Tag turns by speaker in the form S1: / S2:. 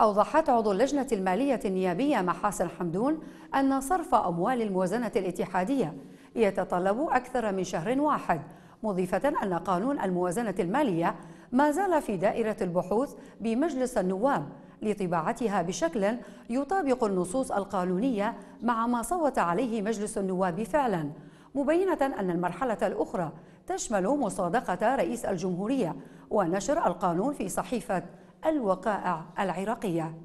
S1: أوضحت عضو اللجنة المالية النيابية محاسن حمدون أن صرف أموال الموازنة الاتحادية يتطلب أكثر من شهر واحد مضيفة أن قانون الموازنة المالية ما زال في دائرة البحوث بمجلس النواب لطباعتها بشكل يطابق النصوص القانونية مع ما صوت عليه مجلس النواب فعلا مبينة أن المرحلة الأخرى تشمل مصادقة رئيس الجمهورية ونشر القانون في صحيفة الوقائع العراقية